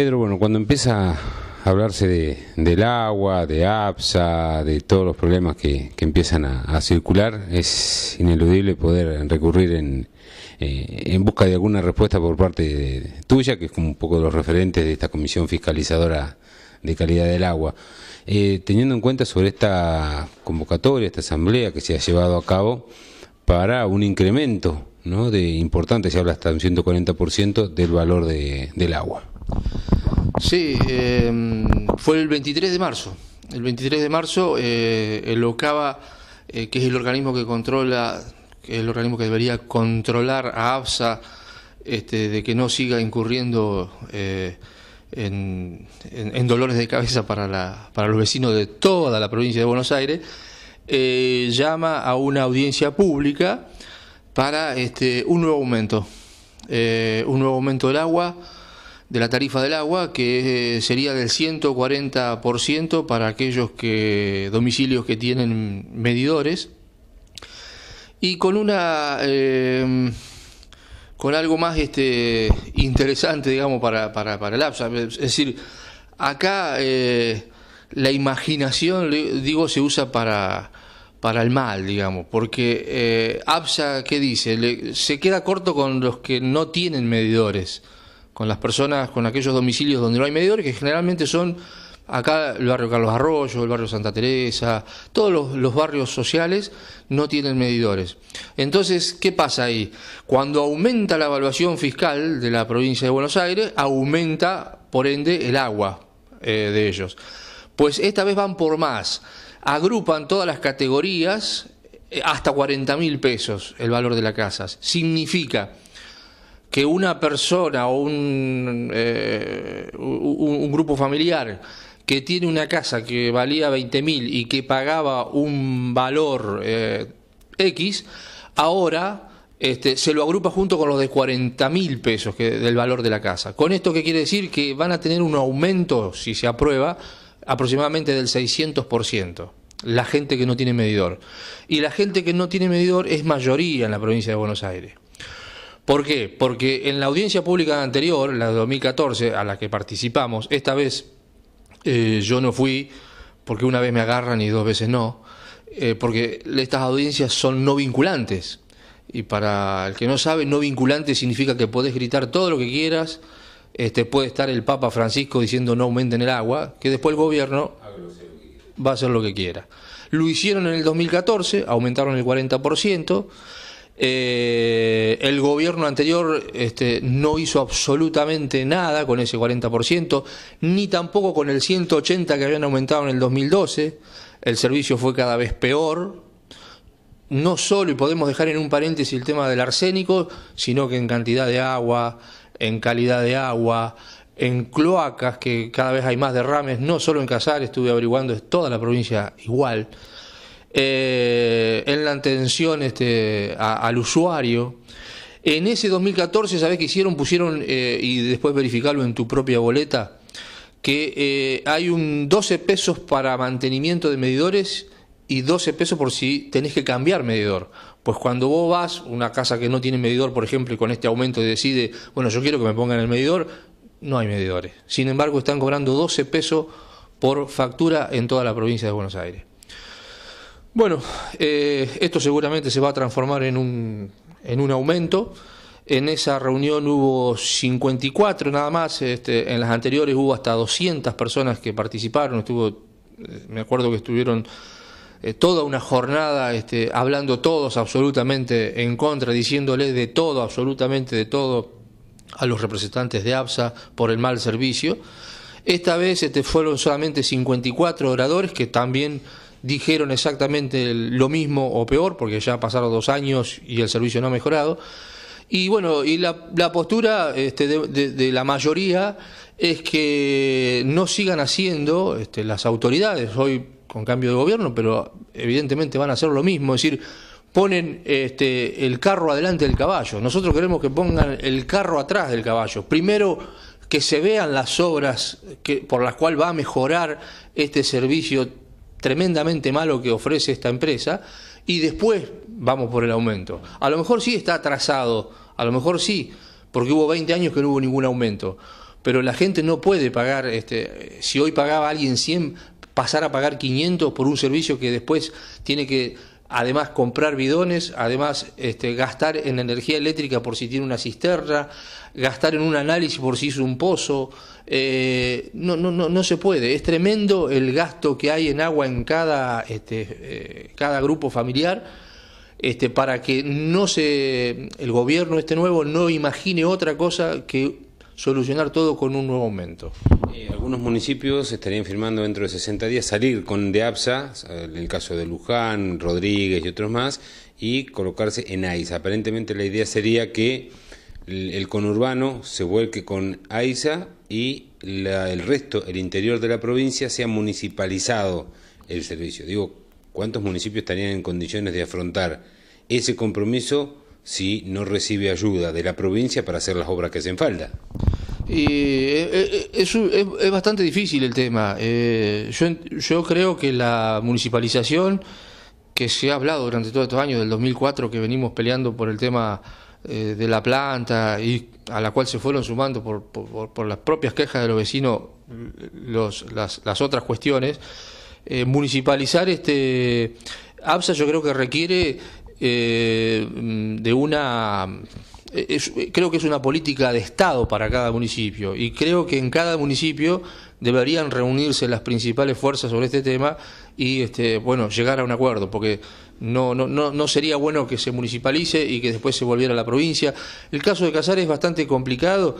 Pedro, bueno, cuando empieza a hablarse del agua, de APSA, de todos los problemas que, empiezan a, circular, es ineludible poder recurrir en, eh, busca de alguna respuesta por parte tuya, que es como un poco de los referentes de esta comisión fiscalizadora de calidad del agua. Eh, teniendo en cuenta sobre esta convocatoria, esta asamblea que se ha llevado a cabo para un incremento de importante, se habla hasta un 140% del valor del agua. Sí, em, fue el 23 de marzo. El 23 de marzo eh, el OCABA, eh, que es el organismo que controla, que es el organismo que debería controlar a AFSA, este, de que no siga incurriendo eh, en, dolores de cabeza para, los vecinos de toda la provincia de Buenos Aires, llama a una audiencia pública para este, un nuevo aumento. un nuevo aumento del agua de la tarifa del agua, que eh, sería del 140% para aquellos que domicilios que tienen medidores y con una em, con algo más este interesante digamos para, para, para el APSA es decir acá eh, la imaginación digo se usa para para el mal digamos porque eh, APSA qué dice se queda corto con los que no tienen medidores con las personas, con aquellos domicilios donde no hay medidores, que generalmente son acá el barrio Carlos Arroyo, el barrio Santa Teresa, todos los, barrios sociales no tienen medidores. Entonces, ¿qué pasa ahí? Cuando aumenta la evaluación fiscal de la provincia de Buenos Aires, aumenta, por ende, el agua eh, de ellos. Pues esta vez van por más, agrupan todas las categorías eh, hasta 40 mil pesos el valor de la casa. Significa que una persona o un, eh, un, grupo familiar que tiene una casa que valía 20 mil y que pagaba un valor eh, X, ahora este, se lo agrupa junto con los de 40 mil pesos que, del valor de la casa. Con esto qué quiere decir que van a tener un aumento, si se aprueba, aproximadamente del 600%. La gente que no tiene medidor. Y la gente que no tiene medidor es mayoría en la provincia de Buenos Aires. ¿Por qué? Porque en la audiencia pública anterior, la de 2014, a la que participamos, esta vez eh, yo no fui porque una vez me agarran y dos veces no, eh, porque estas audiencias son no vinculantes. Y para el que no sabe, no vinculante significa que podés gritar todo lo que quieras, este, puede estar el Papa Francisco diciendo no aumenten el agua, que después el gobierno va a hacer lo que quiera. Lo hicieron en el 2014, aumentaron el 40%, eh, el gobierno anterior este, no hizo absolutamente nada con ese 40%, ni tampoco con el 180 que habían aumentado en el 2012. El servicio fue cada vez peor. No solo, y podemos dejar en un paréntesis el tema del arsénico, sino que en cantidad de agua, en calidad de agua, en cloacas, que cada vez hay más derrames, no solo en Casar, estuve averiguando, es toda la provincia igual. Eh, en la atención este, al usuario. En ese 2014, sabes qué hicieron? Pusieron, eh, y después verificarlo en tu propia boleta, que eh, hay un 12 pesos para mantenimiento de medidores y 12 pesos por si tenés que cambiar medidor. Pues cuando vos vas, una casa que no tiene medidor, por ejemplo, y con este aumento decide, bueno, yo quiero que me pongan el medidor, no hay medidores. Sin embargo, están cobrando 12 pesos por factura en toda la provincia de Buenos Aires. Bueno, eh, esto seguramente se va a transformar en un, en un aumento. En esa reunión hubo 54 nada más, este, en las anteriores hubo hasta 200 personas que participaron, estuvo, eh, me acuerdo que estuvieron eh, toda una jornada este, hablando todos absolutamente en contra, diciéndole de todo, absolutamente de todo a los representantes de APSA por el mal servicio. Esta vez este, fueron solamente 54 oradores que también dijeron exactamente lo mismo o peor, porque ya pasaron dos años y el servicio no ha mejorado. Y bueno, y la, postura este, de, la mayoría es que no sigan haciendo este, las autoridades, hoy con cambio de gobierno, pero evidentemente van a hacer lo mismo, es decir, ponen este, el carro adelante del caballo. Nosotros queremos que pongan el carro atrás del caballo. Primero que se vean las obras que, por las cuales va a mejorar este servicio tremendamente malo que ofrece esta empresa y después vamos por el aumento. A lo mejor sí está atrasado, a lo mejor sí, porque hubo 20 años que no hubo ningún aumento. Pero la gente no puede pagar, este, si hoy pagaba alguien 100, pasar a pagar 500 por un servicio que después tiene que además comprar bidones, además este, gastar en energía eléctrica por si tiene una cisterna, gastar en un análisis por si hizo un pozo. Eh, no, no, no, no se puede. Es tremendo el gasto que hay en agua en cada, este, eh, cada grupo familiar. Este, para que no se el gobierno este nuevo no imagine otra cosa que solucionar todo con un nuevo aumento. Eh, algunos municipios estarían firmando dentro de 60 días salir con de APSA, en el caso de Luján, Rodríguez y otros más, y colocarse en AISA. Aparentemente la idea sería que el conurbano se vuelque con AISA y el resto, el interior de la provincia, sea municipalizado el servicio. Digo, ¿cuántos municipios estarían en condiciones de afrontar ese compromiso si no recibe ayuda de la provincia para hacer las obras que hacen falta. Y eh, eh, es, bastante difícil el tema. Eh, yo, creo que la municipalización que se ha hablado durante todos estos años, del 2004 que venimos peleando por el tema de la planta y a la cual se fueron sumando por, las propias quejas de los vecinos las, las, otras cuestiones, municipalizar este... APSA yo creo que requiere eh, mm, de una eh, eh, creo que es una política de Estado para cada municipio y creo que en cada municipio deberían reunirse las principales fuerzas sobre este tema y este, bueno llegar a un acuerdo porque no, no, no, no sería bueno que se municipalice y que después se volviera a la provincia. El caso de Casares es bastante complicado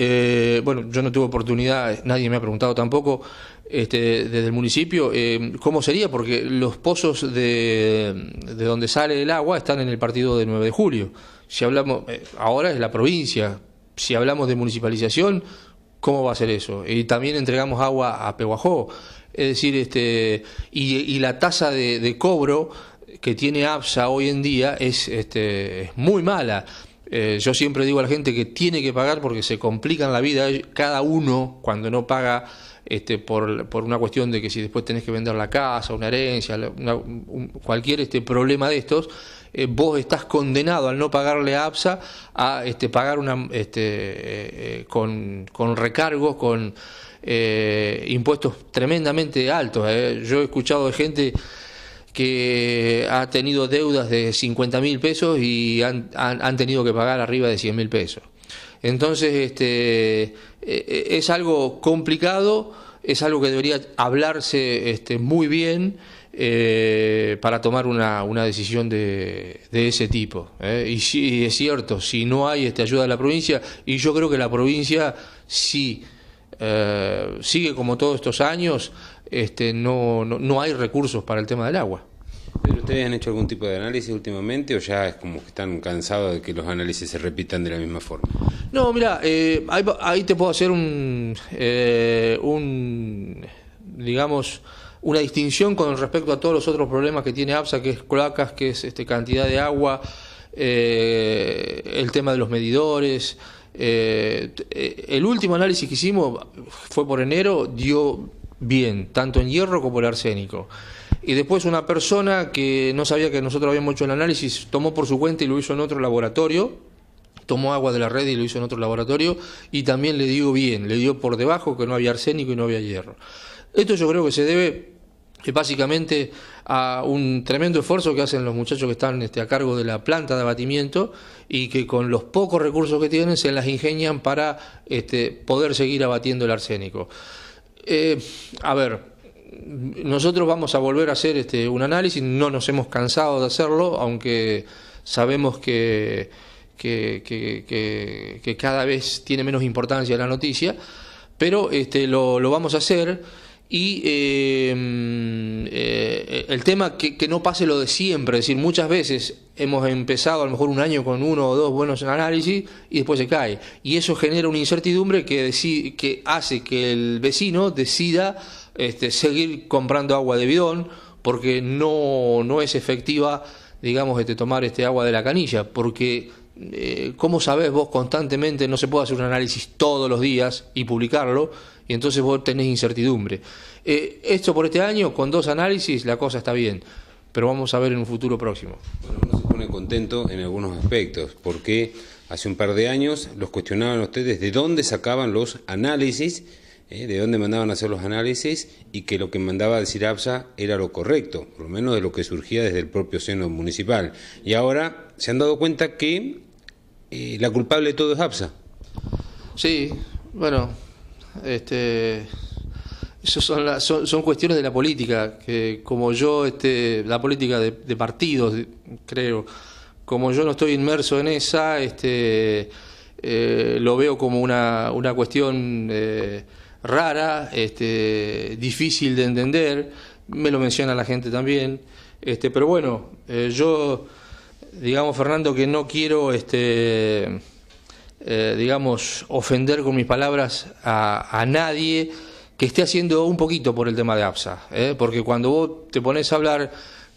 eh, bueno, yo no tuve oportunidad, nadie me ha preguntado tampoco este, desde el municipio eh, cómo sería, porque los pozos de, donde sale el agua están en el partido del 9 de julio. Si hablamos, eh, ahora es la provincia, si hablamos de municipalización, ¿cómo va a ser eso? Y también entregamos agua a Pehuajó, es decir, este, y, la tasa de, cobro que tiene APSA hoy en día es, este, es muy mala. Eh, yo siempre digo a la gente que tiene que pagar porque se complican la vida eh, cada uno cuando no paga este, por, una cuestión de que si después tenés que vender la casa, una herencia, cualquier este problema de estos, eh, vos estás condenado al no pagarle a APSA a este, pagar una, este, con, con recargos, con impuestos tremendamente altos. Yo he escuchado de gente que ha tenido deudas de 50 mil pesos y han, tenido que pagar arriba de 100 mil pesos. Entonces, este, e, e, es algo complicado, es algo que debería hablarse este, muy bien eh, para tomar una, decisión de, ese tipo. ¿eh? Y, sí, es cierto, si no hay este, ayuda de la provincia, y yo creo que la provincia sí. Eh, sigue como todos estos años, este, no, no, hay recursos para el tema del agua. ¿Pero ustedes han hecho algún tipo de análisis últimamente o ya es como que están cansados de que los análisis se repitan de la misma forma? No, mira, eh, ahí, te puedo hacer un, eh, un, digamos, una distinción con respecto a todos los otros problemas que tiene APSA, que es cloacas, que es este, cantidad de agua, el tema de los medidores, eh, eh, el último análisis que hicimos fue por enero, dio bien, tanto en hierro como en arsénico. Y después una persona que no sabía que nosotros habíamos hecho el análisis, tomó por su cuenta y lo hizo en otro laboratorio, tomó agua de la red y lo hizo en otro laboratorio, y también le dio bien, le dio por debajo que no había arsénico y no había hierro. Esto yo creo que se debe que básicamente a un tremendo esfuerzo que hacen los muchachos que están este, a cargo de la planta de abatimiento y que con los pocos recursos que tienen se las ingenian para este, poder seguir abatiendo el arsénico. Eh, a ver, nosotros vamos a volver a hacer este, un análisis, no nos hemos cansado de hacerlo, aunque sabemos que, que, cada vez tiene menos importancia la noticia, pero este, lo, lo vamos a hacer y em, eh, el tema que, no pase lo de siempre, es decir, muchas veces hemos empezado a lo mejor un año con uno o dos buenos análisis y después se cae. Y eso genera una incertidumbre que, que hace que el vecino decida este, seguir comprando agua de bidón porque no, no es efectiva, digamos, este, tomar este agua de la canilla, porque eh, ¿cómo sabés vos constantemente? No se puede hacer un análisis todos los días y publicarlo y entonces vos tenés incertidumbre. Eh, esto por este año, con dos análisis, la cosa está bien, pero vamos a ver en un futuro próximo. Bueno, uno se pone contento en algunos aspectos, porque hace un par de años los cuestionaban ustedes de dónde sacaban los análisis. Eh, de dónde mandaban a hacer los análisis y que lo que mandaba decir APSA era lo correcto, por lo menos de lo que surgía desde el propio seno municipal. Y ahora se han dado cuenta que eh, la culpable de todo es APSA. Sí, bueno, este, eso son, son, cuestiones de la política, que como yo, este, la política de, partidos, creo, como yo no estoy inmerso en esa, este, eh, lo veo como una, una cuestión eh, rara, este, difícil de entender, me lo menciona la gente también, este, pero bueno, eh, yo, digamos, Fernando, que no quiero... Este, eh, digamos, ofender con mis palabras a, a, nadie que esté haciendo un poquito por el tema de APSA, ¿eh? porque cuando vos te pones a hablar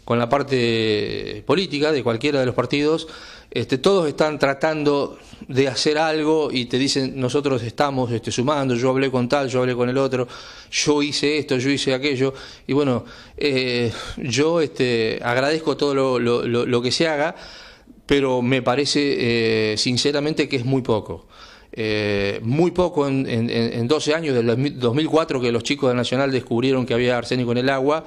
con la parte política de cualquiera de los partidos, este, todos están tratando de hacer algo y te dicen nosotros estamos este, sumando, yo hablé con tal, yo hablé con el otro, yo hice esto, yo hice aquello, y bueno, eh, yo este, agradezco todo lo, lo que se haga, pero me parece eh, sinceramente que es muy poco. Eh, muy poco en, 12 años, del 2004 que los chicos de Nacional descubrieron que había arsénico en el agua,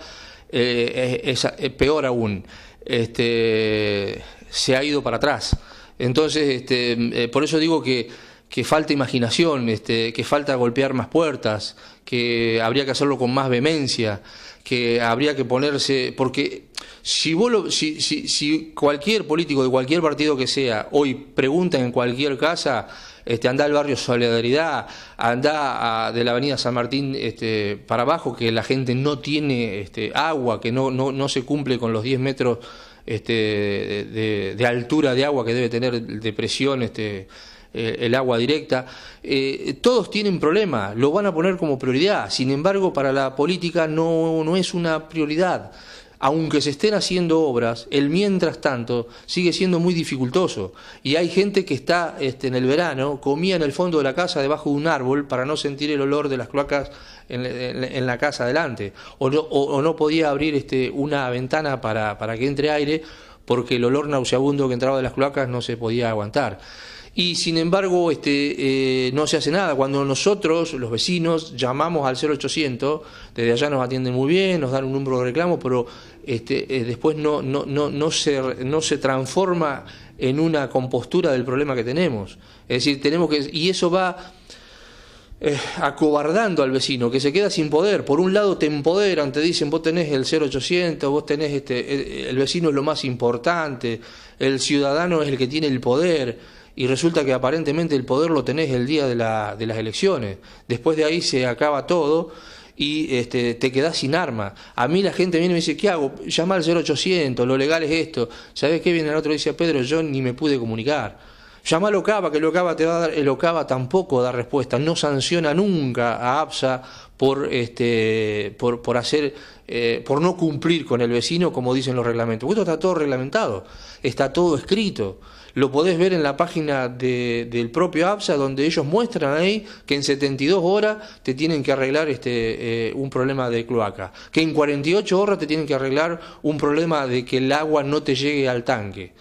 eh, es, peor aún, este, se ha ido para atrás. Entonces, este, por eso digo que que falta imaginación, este, que falta golpear más puertas, que habría que hacerlo con más vehemencia, que habría que ponerse, porque si, vos si, si, si, cualquier político de cualquier partido que sea hoy pregunta en cualquier casa, este, anda al barrio Solidaridad, anda de la avenida San Martín este, para abajo, que la gente no tiene este, agua, que no, no, se cumple con los 10 metros este, de, altura de agua que debe tener de presión. Este, eh, el agua directa, eh, todos tienen problemas, lo van a poner como prioridad, sin embargo para la política no, es una prioridad aunque se estén haciendo obras, el mientras tanto sigue siendo muy dificultoso. Y hay gente que está este, en el verano, comía en el fondo de la casa debajo de un árbol para no sentir el olor de las cloacas en, la casa adelante. O no, podía abrir este, una ventana para, para que entre aire porque el olor nauseabundo que entraba de las cloacas no se podía aguantar y sin embargo este, eh, no se hace nada. Cuando nosotros, los vecinos, llamamos al 0800, desde allá nos atienden muy bien, nos dan un número de reclamo, pero este, eh, después no, no, no, no, se, no se transforma en una compostura del problema que tenemos. Es decir, tenemos que... Y eso va... Eh, acobardando al vecino, que se queda sin poder. Por un lado te empoderan, te dicen vos tenés el 0800, vos tenés este, el, el vecino es lo más importante, el ciudadano es el que tiene el poder y resulta que aparentemente el poder lo tenés el día de, las elecciones. Después de ahí se acaba todo y este, te quedás sin arma. A mí la gente viene y me dice, ¿qué hago? Llama al 0800, lo legal es esto. ¿Sabes qué? Viene el otro dice, Pedro, yo ni me pude comunicar. Llama al OCABA, que el OCABA, te va a dar, el eh, tampoco da respuesta, no sanciona nunca a APSA por, este, por, hacer, eh, por no cumplir con el vecino como dicen los reglamentos. esto está todo reglamentado, está todo escrito lo podés ver en la página del propio APSA, donde ellos muestran ahí que en 72 horas te tienen que arreglar este, eh, un problema de cloaca, que en 48 horas te tienen que arreglar un problema de que el agua no te llegue al tanque.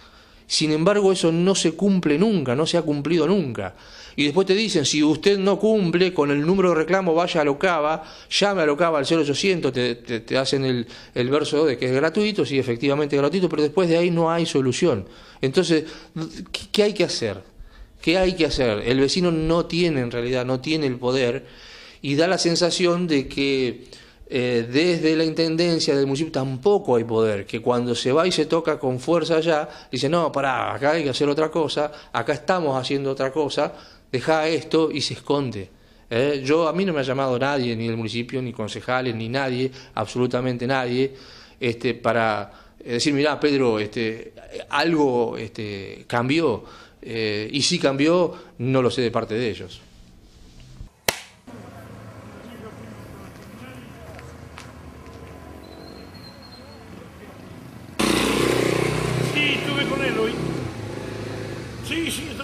Sin embargo, eso no se cumple nunca, no se ha cumplido nunca. Y después te dicen, si usted no cumple con el número de reclamo, vaya a Locava, llame a Locava al 0800, te, te, hacen el, verso de que es gratuito, sí, efectivamente es gratuito, pero después de ahí no hay solución. Entonces, qué hay que hacer? ¿Qué hay que hacer? El vecino no tiene en realidad, no tiene el poder y da la sensación de que eh, desde la intendencia del municipio tampoco hay poder, que cuando se va y se toca con fuerza allá, dice, no, pará, acá hay que hacer otra cosa, acá estamos haciendo otra cosa, deja esto y se esconde. Eh, yo a mí no me ha llamado nadie, ni el municipio, ni concejales, ni nadie, absolutamente nadie, este, para eh, decir, mirá, Pedro, este, algo este, cambió, y si cambió, no lo sé de parte de ellos. dove con lui? Sì, sì,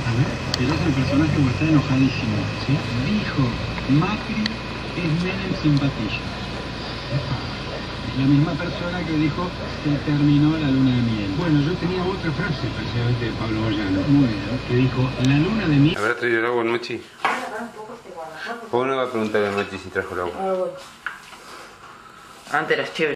a ver, el otro personaje que estar enojadísimo, dijo, Macri es menos sin la misma persona que dijo, se terminó la luna de miel. Bueno, yo tenía otra frase precisamente de Pablo Goyano. muy bien, que dijo, la luna de miel... ¿Habrá traído el agua, Mochi? ¿Por ¿Cómo no va a preguntarle a Mochi si trajo el agua? Antes las chévere